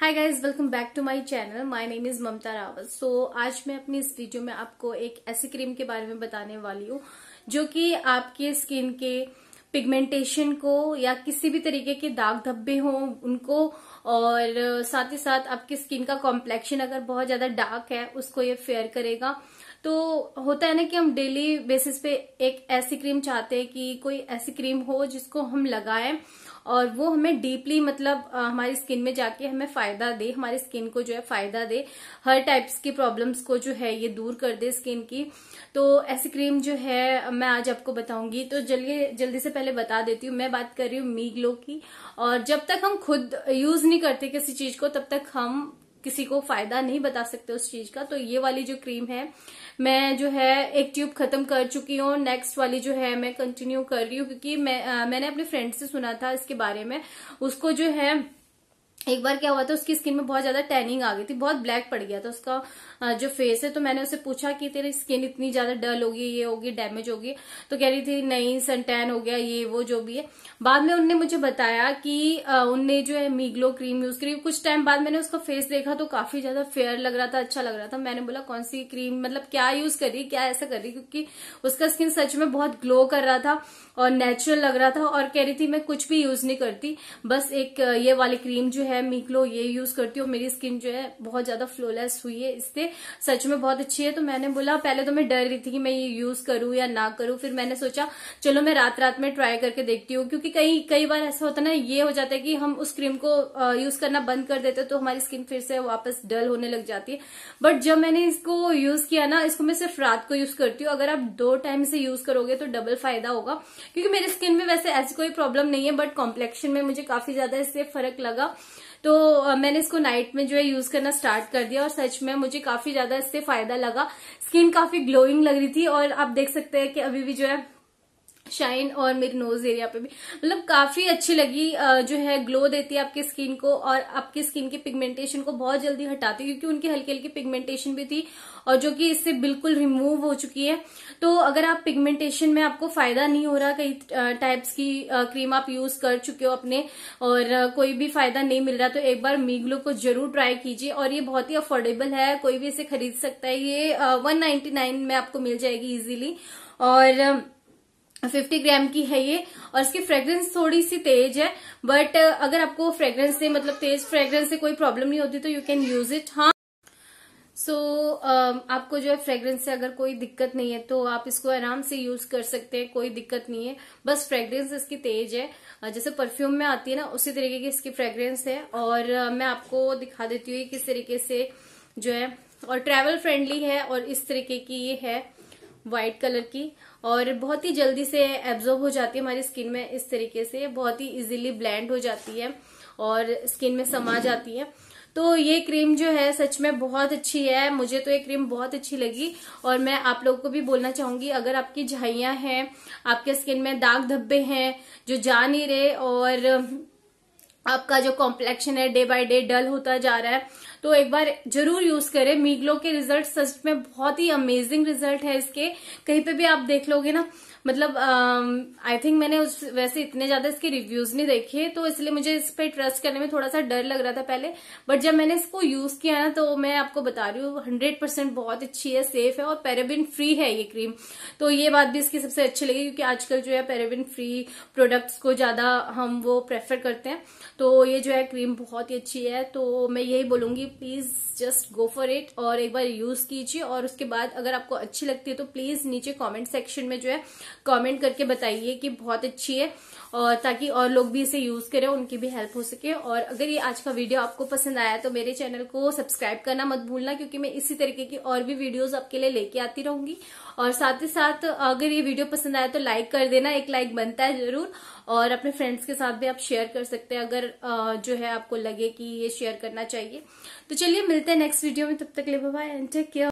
hi guys welcome back to my channel my name is Mamta Rawat so आज मैं अपनी इस वीडियो में आपको एक ऐसी क्रीम के बारे में बताने वाली हूँ जो कि आपके स्किन के पिगमेंटेशन को या किसी भी तरीके के दाग धब्बे हों उनको और साथ ही साथ आपकी स्किन का कॉम्प्लेक्शन अगर बहुत ज्यादा डार्क है उसको ये फेयर करेगा तो होता है ना कि हम डेली बेसिस पे एक ऐसी क्रीम चाहते हैं कि कोई ऐसी क्रीम हो जिसको हम लगाएं और वो हमें डीपली मतलब हमारी स्किन में जाके हमें फायदा दे हमारी स्किन को जो है फायदा दे हर टाइप्स की प्रॉब्लम्स को जो है ये दूर कर दे स्किन की तो ऐसी क्रीम जो है मैं आज आपको बताऊंगी तो जल्दी जल्दी से पहले बता देती हूँ मैं बात कर रही हूँ मी ग्लो की और जब तक हम खुद यूज नहीं करते किसी चीज को तब तक हम किसी को फायदा नहीं बता सकते उस चीज का तो ये वाली जो क्रीम है मैं जो है एक ट्यूब खत्म कर चुकी हूँ नेक्स्ट वाली जो है मैं कंटिन्यू कर रही हूँ क्योंकि मैं आ, मैंने अपने फ्रेंड से सुना था इसके बारे में उसको जो है एक बार क्या हुआ था उसकी स्किन में बहुत ज्यादा टैनिंग आ गई थी बहुत ब्लैक पड़ गया था उसका जो फेस है तो मैंने उसे पूछा कि तेरी स्किन इतनी ज्यादा डल होगी ये होगी डैमेज होगी तो कह रही थी नहीं सन टैन हो गया ये वो जो भी है बाद में उनने मुझे बताया कि उनने जो है मीग्लो क्रीम यूज करी कुछ टाइम बाद मैंने उसका फेस देखा तो काफी ज्यादा फेयर लग रहा था अच्छा लग रहा था मैंने बोला कौन सी क्रीम मतलब क्या यूज करी क्या ऐसा करी क्योंकि उसका स्किन सच में बहुत ग्लो कर रहा था और नेचुरल लग रहा था और कह रही थी मैं कुछ भी यूज नहीं करती बस एक ये वाली क्रीम जो है है मीकलो ये यूज करती हूँ मेरी स्किन जो है बहुत ज्यादा फ्लोलेस हुई है इससे सच में बहुत अच्छी है तो मैंने बोला पहले तो मैं डर रही थी कि मैं ये यूज करूँ या ना करूँ फिर मैंने सोचा चलो मैं रात रात में ट्राई करके देखती हूँ क्योंकि कई कई बार ऐसा होता ना ये हो जाता है कि हम उस क्रीम को यूज करना बंद कर देते तो हमारी स्किन फिर से वापस डल होने लग जाती है बट जब मैंने इसको यूज किया ना इसको मैं सिर्फ रात को यूज करती हूँ अगर आप दो टाइम से यूज करोगे तो डबल फायदा होगा क्योंकि मेरी स्किन में वैसे ऐसी कोई प्रॉब्लम नहीं है बट कॉम्प्लेक्शन में मुझे काफी ज्यादा इससे फर्क लगा तो मैंने इसको नाइट में जो है यूज करना स्टार्ट कर दिया और सच में मुझे काफी ज्यादा इससे फायदा लगा स्किन काफी ग्लोइंग लग रही थी और आप देख सकते हैं कि अभी भी जो है शाइन और मेरे नोज एरिया पे भी मतलब काफी अच्छी लगी जो है ग्लो देती है आपकी स्किन को और आपकी स्किन के पिगमेंटेशन को बहुत जल्दी हटाती है क्योंकि उनकी हल्की हल्की पिगमेंटेशन भी थी और जो कि इससे बिल्कुल रिमूव हो चुकी है तो अगर आप पिगमेंटेशन में आपको फायदा नहीं हो रहा कई टाइप्स की क्रीम आप यूज कर चुके हो अपने और कोई भी फायदा नहीं मिल रहा तो एक बार मीग्लो को जरूर ट्राई कीजिए और ये बहुत ही अफोर्डेबल है कोई भी इसे खरीद सकता है ये वन में आपको मिल जाएगी इजिली और फिफ्टी ग्राम की है ये और इसकी फ्रेग्रेंस थोड़ी सी तेज है बट अगर आपको फ्रेग्रेंस से मतलब तेज फ्रेग्रेंस से कोई प्रॉब्लम नहीं होती तो यू कैन यूज इट हाँ सो so, uh, आपको जो है फ्रेग्रेंस से अगर कोई दिक्कत नहीं है तो आप इसको आराम से यूज कर सकते हैं कोई दिक्कत नहीं है बस फ्रेग्रेंस इसकी तेज है जैसे परफ्यूम में आती है ना उसी तरीके की इसकी फ्रेग्रेंस है और uh, मैं आपको दिखा देती हूँ किस तरीके से जो है और ट्रेवल फ्रेंडली है और इस तरीके की ये है वाइट कलर की और बहुत ही जल्दी से एब्जॉर्ब हो जाती है हमारी स्किन में इस तरीके से बहुत ही इजीली ब्लेंड हो जाती है और स्किन में समा जाती है तो ये क्रीम जो है सच में बहुत अच्छी है मुझे तो ये क्रीम बहुत अच्छी लगी और मैं आप लोगों को भी बोलना चाहूंगी अगर आपकी झाइयां हैं आपके स्किन में दाग धब्बे हैं जो जा नहीं रहे और आपका जो कॉम्प्लेक्शन है डे बाय डे डल होता जा रहा है तो एक बार जरूर यूज करें मीग्लो के रिजल्ट सच में बहुत ही अमेजिंग रिजल्ट है इसके कहीं पे भी आप देख लोगे ना मतलब आई थिंक मैंने उस वैसे इतने ज्यादा इसके रिव्यूज नहीं देखे तो इसलिए मुझे इस पर ट्रस्ट करने में थोड़ा सा डर लग रहा था पहले बट जब मैंने इसको यूज किया ना तो मैं आपको बता रही हूँ हंड्रेड परसेंट बहुत अच्छी है सेफ है और पेराबिन फ्री है ये क्रीम तो ये बात भी इसकी सबसे अच्छी लगी क्योंकि आजकल जो है पेराबिन फ्री प्रोडक्ट्स को ज्यादा हम वो प्रेफर करते हैं तो ये जो है क्रीम बहुत ही अच्छी है तो मैं यही बोलूंगी please just go for it और एक बार यूज़ कीजिए और उसके बाद अगर आपको अच्छी लगती है तो प्लीज़ नीचे कॉमेंट सेक्शन में जो है कॉमेंट करके बताइए कि बहुत अच्छी है और ताकि और लोग भी इसे यूज़ करें उनकी भी हेल्प हो सके और अगर ये आज का वीडियो आपको पसंद आया तो मेरे चैनल को सब्सक्राइब करना मत भूलना क्योंकि मैं इसी तरीके की और भी वीडियोस आपके लिए लेके आती रहूंगी और साथ ही साथ अगर ये वीडियो पसंद आया तो लाइक कर देना एक लाइक बनता है जरूर और अपने फ्रेंड्स के साथ भी आप शेयर कर सकते हैं अगर जो है आपको लगे कि ये शेयर करना चाहिए तो चलिए मिलते हैं नेक्स्ट वीडियो में तब तक ले बाय एंड टेक केयर